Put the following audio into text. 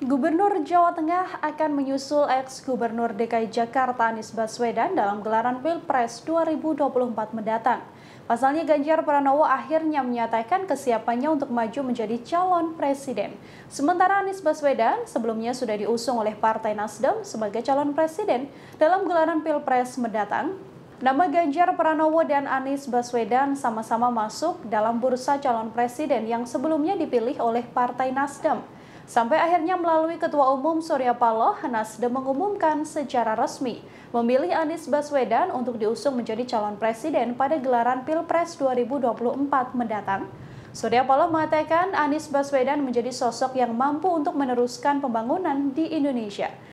Gubernur Jawa Tengah akan menyusul ex-gubernur DKI Jakarta Anies Baswedan dalam gelaran Pilpres 2024 mendatang. Pasalnya Ganjar Pranowo akhirnya menyatakan kesiapannya untuk maju menjadi calon presiden. Sementara Anies Baswedan sebelumnya sudah diusung oleh Partai Nasdem sebagai calon presiden dalam gelaran Pilpres mendatang. Nama Ganjar Pranowo dan Anies Baswedan sama-sama masuk dalam bursa calon presiden yang sebelumnya dipilih oleh Partai Nasdem. Sampai akhirnya melalui Ketua Umum Surya Paloh, Nasdem mengumumkan secara resmi memilih Anies Baswedan untuk diusung menjadi calon presiden pada gelaran Pilpres 2024 mendatang. Surya Paloh mengatakan Anies Baswedan menjadi sosok yang mampu untuk meneruskan pembangunan di Indonesia.